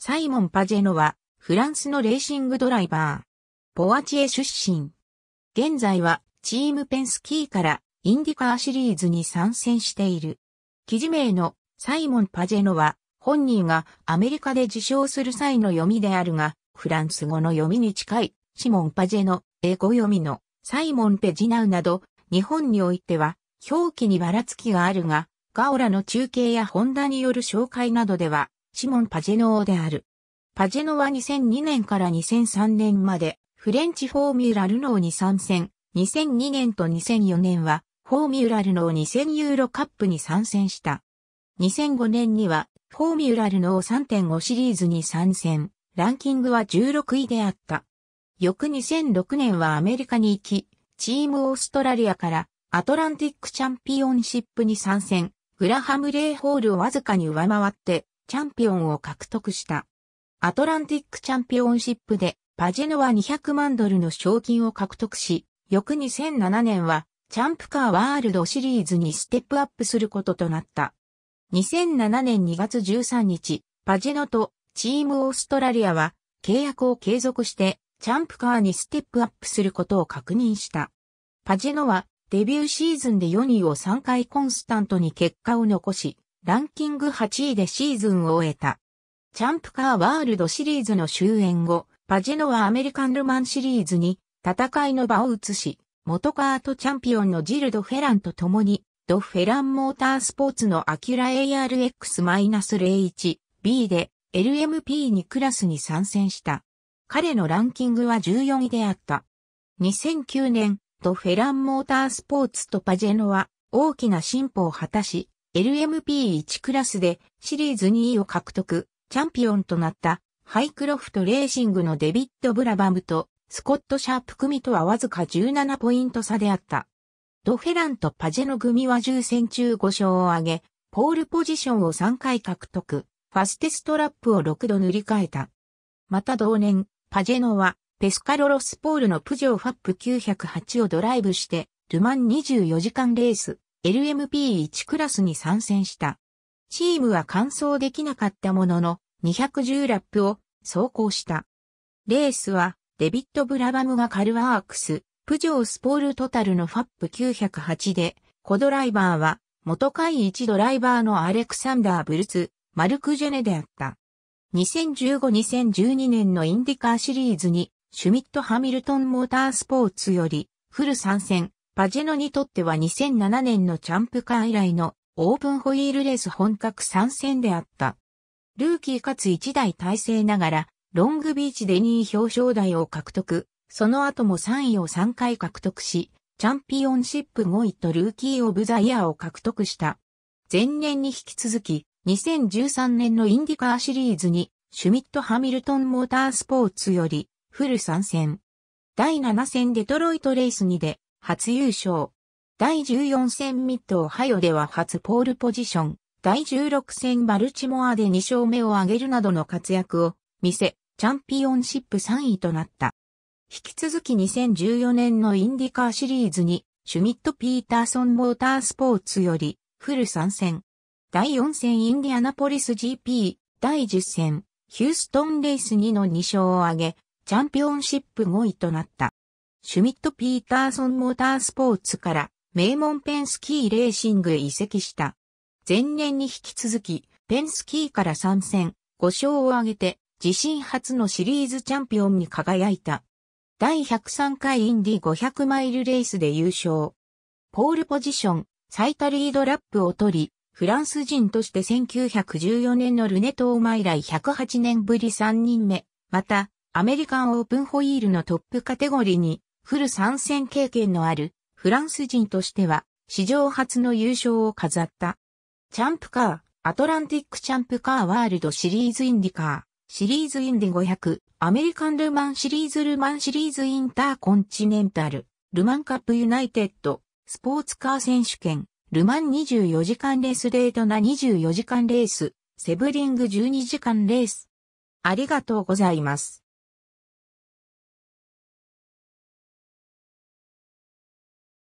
サイモン・パジェノは、フランスのレーシングドライバー。ポワチエ出身。現在は、チームペンスキーから、インディカーシリーズに参戦している。記事名のサイモン・パジェノは、本人がアメリカで受賞する際の読みであるが、フランス語の読みに近い、シモン・パジェノ、英語読みのサイモン・ペジナウなど、日本においては、表記にばらつきがあるが、ガオラの中継やホンダによる紹介などでは、シモン・パジェノーである。パジェノは2002年から2003年まで、フレンチフォーミュラルノーに参戦、2002年と2004年は、フォーミュラルノー2000ユーロカップに参戦した。2005年には、フォーミュラルノー3.5シリーズに参戦、ランキングは16位であった。翌2006年はアメリカに行き、チームオーストラリアからアトランティックチャンピオンシップに参戦、グラハム・レイホールをわずかに上回ってチャンピオンを獲得した。アトランティックチャンピオンシップでパジェノは200万ドルの賞金を獲得し、翌2007年はチャンプカーワールドシリーズにステップアップすることとなった。2007年2月13日、パジェノとチームオーストラリアは契約を継続してチャンプカーにステップアップすることを確認した。パジェノはデビューシーズンで4位を3回コンスタントに結果を残し、ランキング8位でシーズンを終えた。チャンプカーワールドシリーズの終演後、パジェノはアメリカンルマンシリーズに戦いの場を移し、元カートチャンピオンのジルド・フェランと共に、ド・フェランモータースポーツのアキュラ ARX-01B で LMP2 クラスに参戦した。彼のランキングは14位であった。2009年、ド・フェランモータースポーツとパジェノは大きな進歩を果たし、LMP1 クラスでシリーズ2位を獲得、チャンピオンとなったハイクロフトレーシングのデビッド・ブラバムとスコット・シャープ組とはわずか17ポイント差であった。ドフェランとパジェノ組は10戦中5勝を挙げ、ポールポジションを3回獲得、ファステストラップを6度塗り替えた。また同年、パジェノはペスカロロスポールのプジョーファップ908をドライブして、ルマン24時間レース、LMP1 クラスに参戦した。チームは完走できなかったものの、210ラップを走行した。レースは、デビット・ブラバムがカルワークス、プジョースポールトタルのファップ908で、コドライバーは、元会一ドライバーのアレクサンダー・ブルツ、マルク・ジェネであった。2015-2012年のインディカーシリーズに、シュミット・ハミルトン・モータースポーツより、フル参戦、パジェノにとっては2007年のチャンプカー以来のオープンホイールレース本格参戦であった。ルーキーかつ1台体制ながら、ロングビーチで2位表彰台を獲得、その後も3位を3回獲得し、チャンピオンシップ5位とルーキーオブザイヤーを獲得した。前年に引き続き、2013年のインディカーシリーズに、シュミット・ハミルトン・モータースポーツより、フル参戦。第7戦デトロイトレース2で、初優勝。第14戦ミッドオハイオでは初ポールポジション。第16戦バルチモアで2勝目を挙げるなどの活躍を見せ、チャンピオンシップ3位となった。引き続き2014年のインディカーシリーズに、シュミット・ピーターソン・モータースポーツより、フル参戦。第4戦インディアナポリス GP、第10戦、ヒューストンレース2の2勝を挙げ、チャンピオンシップ5位となった。シュミット・ピーターソン・モータースポーツから名門ペンスキーレーシングへ移籍した。前年に引き続き、ペンスキーから参戦、5勝を挙げて、自身初のシリーズチャンピオンに輝いた。第103回インディ500マイルレースで優勝。ポールポジション、最多リードラップを取り、フランス人として1914年のルネトーマ以来108年ぶり3人目、また、アメリカンオープンホイールのトップカテゴリーにフル参戦経験のあるフランス人としては史上初の優勝を飾った。チャンプカー、アトランティックチャンプカーワールドシリーズインディカー、シリーズインディ500、アメリカンルマンシリーズルマンシリーズインターコンチネンタル、ルマンカップユナイテッド、スポーツカー選手権、ルマン24時間レースレートな24時間レース、セブリング12時間レース。ありがとうございます。